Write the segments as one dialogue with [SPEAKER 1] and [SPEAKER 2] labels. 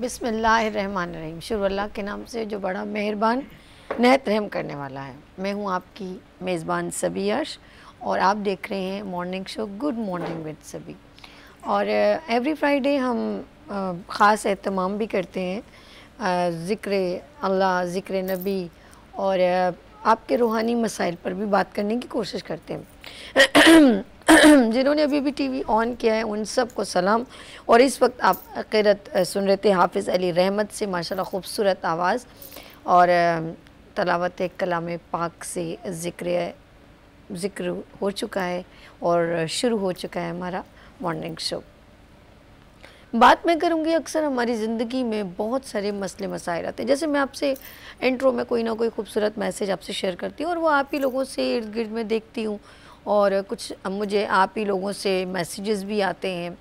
[SPEAKER 1] बिसमीम शुरू अल्लाह के नाम से जो बड़ा मेहरबान नहत रहम करने वाला है मैं हूँ आपकी मेज़बान सभी अर्श और आप देख रहे हैं morning show good morning with सभी और एवरी फ्राइडे हम ख़ास एहतमाम भी करते हैं ज़िक्र अल्लाह ज़िक्र नबी और आपके रूहानी मसाइल पर भी बात करने की कोशिश करते हैं जिन्होंने अभी भी टीवी ऑन किया है उन सब को सलाम और इस वक्त आप किरत सुन रहे थे हाफिज़ अली रहमत से माशाल्लाह खूबसूरत आवाज़ और तलावत कलाम पाक से ज़िक्र ज़िक्र हो चुका है और शुरू हो चुका है हमारा मॉर्निंग शो बात मैं करूँगी अक्सर हमारी ज़िंदगी में बहुत सारे मसले मसाइल आते हैं जैसे मैं आपसे इंट्रो में कोई ना कोई खूबसूरत मैसेज आपसे शेयर करती हूँ और वो आप ही लोगों से इर्द गिर्द में देखती हूँ और कुछ मुझे आप ही लोगों से मैसेजेस भी आते हैं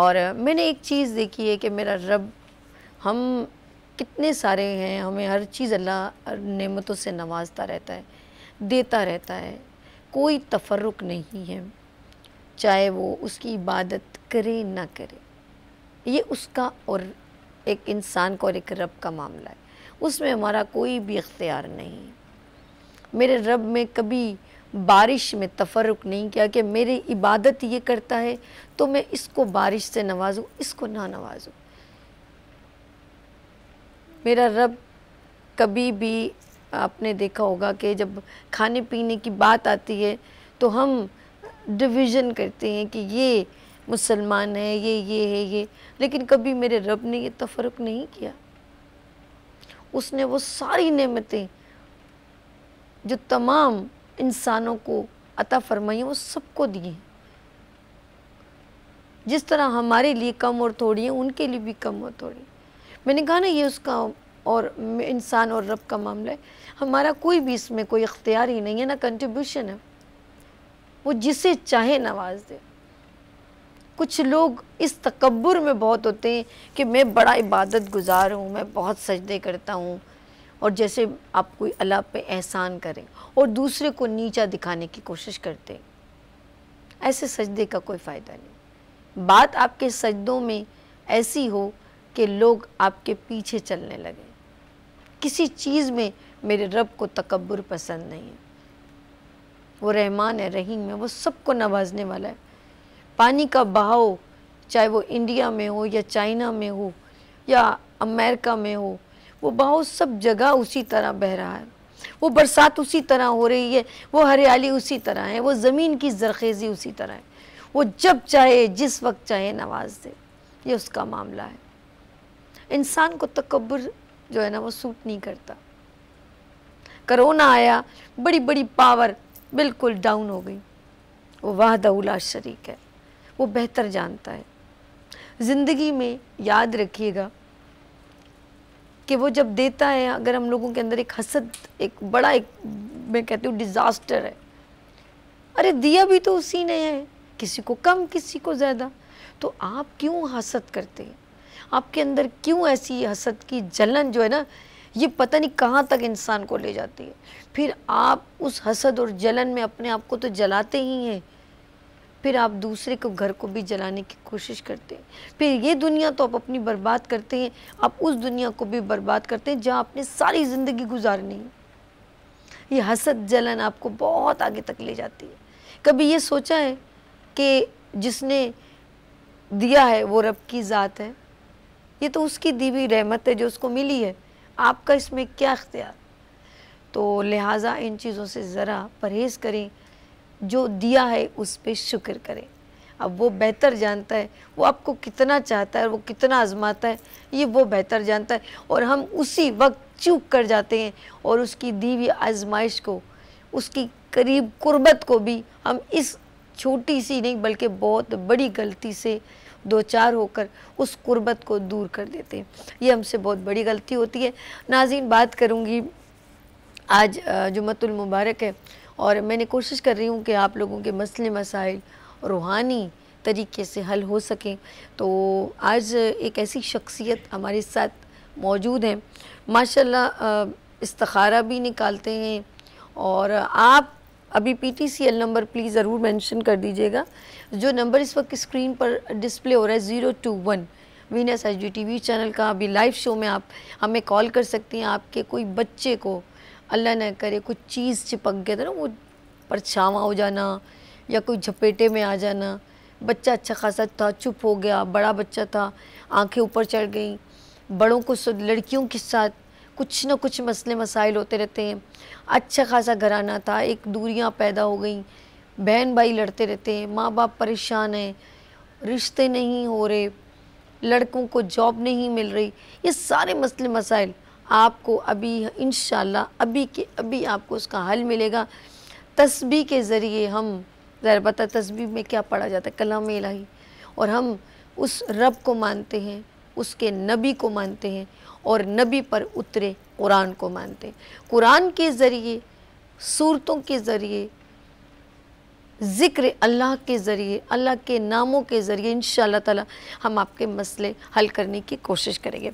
[SPEAKER 1] और मैंने एक चीज़ देखी है कि मेरा रब हम कितने सारे हैं हमें हर चीज़ अल्लाह नेमतों से नवाजता रहता है देता रहता है कोई तफरक नहीं है चाहे वो उसकी इबादत करे ना करे ये उसका और एक इंसान का और एक रब का मामला है उसमें हमारा कोई भी इख्तियार नहीं मेरे रब में कभी बारिश में तफरक नहीं किया कि मेरी इबादत ये करता है तो मैं इसको बारिश से नवाजूँ इसको ना नवाजूँ मेरा रब कभी भी आपने देखा होगा कि जब खाने पीने की बात आती है तो हम डिवीज़न करते हैं कि ये मुसलमान है ये ये है ये लेकिन कभी मेरे रब ने ये तफरक नहीं किया उसने वो सारी नेमतें जो तमाम इंसानों को अता फरमाई वो सबको दिए जिस तरह हमारे लिए कम और थोड़ी है उनके लिए भी कम और थोड़ी मैंने कहा ना ये उसका और इंसान और रब का मामला है हमारा कोई भी इसमें कोई इख्तियार ही नहीं है ना कंट्रीब्यूशन है वो जिसे चाहे नवाज दे कुछ लोग इस तकबर में बहुत होते हैं कि मैं बड़ा इबादत गुजार हूँ मैं बहुत सजदे करता हूँ और जैसे आप कोई अल्लाह पे एहसान करें और दूसरे को नीचा दिखाने की कोशिश करते ऐसे सजदे का कोई फ़ायदा नहीं बात आपके सजदों में ऐसी हो कि लोग आपके पीछे चलने लगे किसी चीज़ में मेरे रब को तकबर पसंद नहीं है वो रहमान है रहीम है वो सबको नवाजने वाला है पानी का बहाव चाहे वो इंडिया में हो या चाइना में हो या अमेरिका में हो वो बहाव सब जगह उसी तरह बह रहा है वो बरसात उसी तरह हो रही है वो हरियाली उसी तरह है वो ज़मीन की जरखेज़ी उसी तरह है वो जब चाहे जिस वक्त चाहे नवाज दे ये उसका मामला है इंसान को तकबर जो है ना वो सूट नहीं करता करोना आया बड़ी बड़ी पावर बिल्कुल डाउन हो गई वो वाहदउला शरीक है वो बेहतर जानता है ज़िंदगी में याद रखिएगा कि वो जब देता है अगर हम लोगों के अंदर एक हसद एक बड़ा एक मैं कहती हूँ डिज़ास्टर है अरे दिया भी तो उसी ने है किसी को कम किसी को ज़्यादा तो आप क्यों हसद करते हैं आपके अंदर क्यों ऐसी हसद की जलन जो है ना ये पता नहीं कहाँ तक इंसान को ले जाती है फिर आप उस हसद और जलन में अपने आप को तो जलाते ही हैं फिर आप दूसरे को घर को भी जलाने की कोशिश करते हैं फिर ये दुनिया तो आप अपनी बर्बाद करते हैं आप उस दुनिया को भी बर्बाद करते हैं जहाँ आपने सारी ज़िंदगी गुजारनी है ये हसद जलन आपको बहुत आगे तक ले जाती है कभी ये सोचा है कि जिसने दिया है वो रब की ज़ात है ये तो उसकी दीवी रहमत है जो उसको मिली है आपका इसमें क्या अख्तियार तो लिहाजा इन चीज़ों से ज़रा परहेज़ करें जो दिया है उस पर शुक्र करें अब वो बेहतर जानता है वो आपको कितना चाहता है वो कितना आजमाता है ये वो बेहतर जानता है और हम उसी वक्त चूक कर जाते हैं और उसकी दीवी आजमाइश को उसकी करीब कुर्बत को भी हम इस छोटी सी नहीं बल्कि बहुत बड़ी गलती से दो चार होकर उस कुर्बत को दूर कर देते हैं ये हमसे बहुत बड़ी गलती होती है नाजिन बात करूँगी आज जुमतुल मुबारक है और मैंने कोशिश कर रही हूँ कि आप लोगों के मसले मसाइल रूहानी तरीके से हल हो सकें तो आज एक ऐसी शख्सियत हमारे साथ मौजूद हैं माशाल्लाह इस्तखारा भी निकालते हैं और आप अभी पीटीसीएल नंबर प्लीज़ ज़रूर मेंशन कर दीजिएगा जो नंबर इस वक्त स्क्रीन पर डिस्प्ले हो रहा है zero two one Venus HD TV टी वी चैनल का अभी लाइव शो में आप हमें कॉल कर सकती हैं आपके कोई बच्चे को अल्लाह ना करे कुछ चीज़ चिपक गया था तो ना वो परछावा हो जाना या कोई झपेटे में आ जाना बच्चा अच्छा खासा था चुप हो गया बड़ा बच्चा था आंखें ऊपर चढ़ गई बड़ों को लड़कियों के साथ कुछ ना कुछ मसले मसाइल होते रहते हैं अच्छा खासा घराना था एक दूरियां पैदा हो गई बहन भाई लड़ते रहते हैं माँ बाप परेशान हैं रिश्ते नहीं हो रहे लड़कों को जॉब नहीं मिल रही ये सारे मसले मसाइल आपको अभी इन अभी के अभी आपको उसका हल मिलेगा तस्बी के ज़रिए हम ज़रा पता तस्बी में क्या पढ़ा जाता है कलाम इलाही और हम उस रब को मानते हैं उसके नबी को मानते हैं और नबी पर उतरे कुरान को मानते हैं कुरान के ज़रिए सूरतों के ज़रिए ज़िक्र अल्लाह के ज़रिए अल्लाह के नामों के ज़रिए इन ताला हम आपके मसले हल करने की कोशिश करेंगे